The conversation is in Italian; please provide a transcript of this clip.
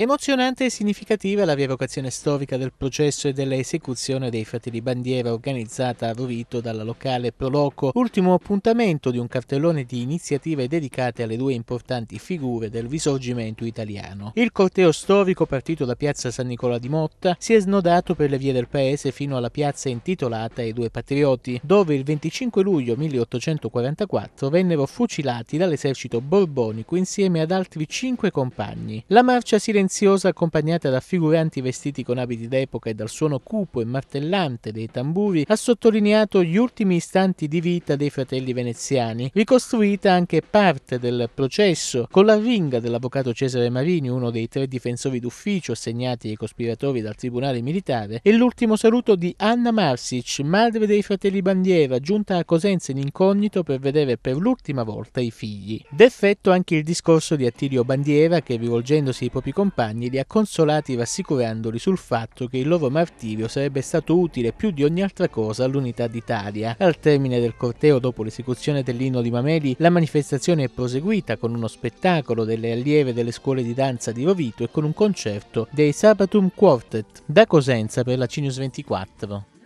Emozionante e significativa la rievocazione storica del processo e dell'esecuzione dei fratelli bandiera organizzata a Rovito dalla locale Proloco, ultimo appuntamento di un cartellone di iniziative dedicate alle due importanti figure del risorgimento italiano. Il corteo storico partito da piazza San Nicola di Motta si è snodato per le vie del paese fino alla piazza intitolata ai due patrioti, dove il 25 luglio 1844 vennero fucilati dall'esercito borbonico insieme ad altri cinque compagni. La marcia silenziosa silenziosa accompagnata da figuranti vestiti con abiti d'epoca e dal suono cupo e martellante dei tamburi ha sottolineato gli ultimi istanti di vita dei fratelli veneziani, ricostruita anche parte del processo con la ringa dell'avvocato Cesare Marini, uno dei tre difensori d'ufficio assegnati ai cospiratori dal tribunale militare, e l'ultimo saluto di Anna Marsic, madre dei fratelli Bandiera, giunta a Cosenza in incognito per vedere per l'ultima volta i figli. D'effetto anche il discorso di Attilio Bandiera che rivolgendosi ai propri compagni compagni li ha consolati rassicurandoli sul fatto che il loro martirio sarebbe stato utile più di ogni altra cosa all'unità d'Italia. Al termine del corteo dopo l'esecuzione dell'inno di Mameli, la manifestazione è proseguita con uno spettacolo delle allieve delle scuole di danza di Rovito e con un concerto dei Sabatum Quartet da Cosenza per la Cinius 24.